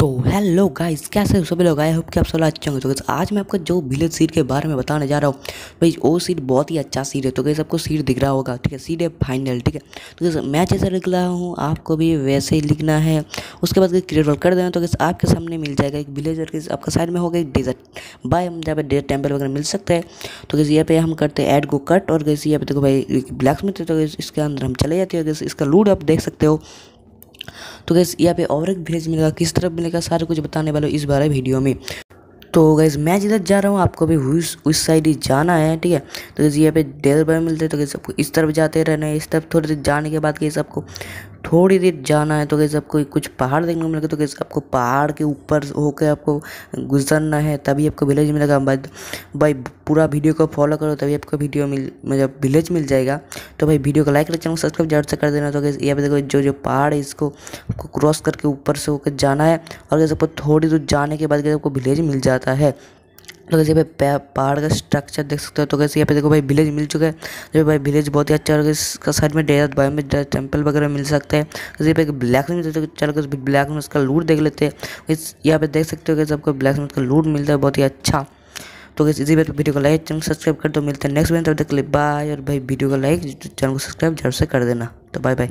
तो hello guys कैसे हो सभी लोग आए होप कि आप सब अच्छे होंगे तो गाइस आज मैं आपको जो विलेज सीट के बारे में बताने जा रहा हूँ भाई वो सीट बहुत ही अच्छा सीट है तो गाइस आपको सीट दिख रहा होगा ठीक है सीट है फाइनल ठीक है तो गाइस मैं जैसे लिख रहा हूँ आपको भी वैसे ही लिखना है उसके बाद क्रिएट वर्क कर देना तो गैस आपके सामने मिल जाएगा एक विलेज और आपका साइड में होगा एक डेजर्ट बाय हम जहाँ पर डेजर्ट टेम्पल वगैरह मिल सकता है तो गैस यहाँ पे हम करते हैं एड को कट और गैस यहाँ पे देखो भाई ब्लैक में तो तो इसके अंदर हम चले जाते हैं गैस इसका लूड आप देख सकते हो तो गैस यहाँ पे और एक विलेज मिलेगा किस तरफ मिलेगा सारा कुछ बताने वाले इस बारे वीडियो में तो गैस मैं जिधर जा रहा हूँ आपको भी उस उस साइड ही जाना है ठीक है तो गैस यहाँ पे डेढ़ बार मिलते हैं तो गैस आपको इस तरफ जाते रहना है इस तरफ थोड़े देर जाने के बाद गैस आपको थोड़ी देर जाना है तो कैसे आपको कुछ पहाड़ देखने को मिलेगा तो कैसे आपको पहाड़ के ऊपर होकर आपको गुजरना है तभी आपको विलेज मिलेगा भाई पूरा वीडियो को फॉलो करो तभी आपको वीडियो मिल मतलब विलेज मिल जाएगा तो भाई वीडियो को लाइक कर चैनल सब्सक्राइब जरूर से कर देना तो कैसे यहाँ पे देखो जो जो पहाड़ है इसको आपको क्रॉस करके ऊपर से होकर जाना है और कैसे आपको थोड़ी दूर जाने के बाद कैसे आपको विलेज मिल जाता है तो कैसे पे पहाड़ का स्ट्रक्चर देख सकते हो तो कैसे यहाँ पे देखो भाई विलेज मिल चुका है जो भाई विलेज बहुत ही अच्छा और इसका साइड में डेरा बायो में टेम्पल वगैरह मिल सकता है कैसे पे ब्लैक में चलो कैसे ब्लैक में उसका लूट देख लेते हैं यहाँ पे देख सकते हो कैसे आपको ब्लैक में उसका लूट मिलता है बहुत ही अच्छा तो कैसे इसी बात वीडियो को लाइक चैनल सब्सक्राइब कर दो मिलते हैं नेक्स्ट वीडियो तब देख ले बाय और भाई वीडियो को लाइक चैनल को सब्सक्राइब जरूर से कर देना तो बाय बाय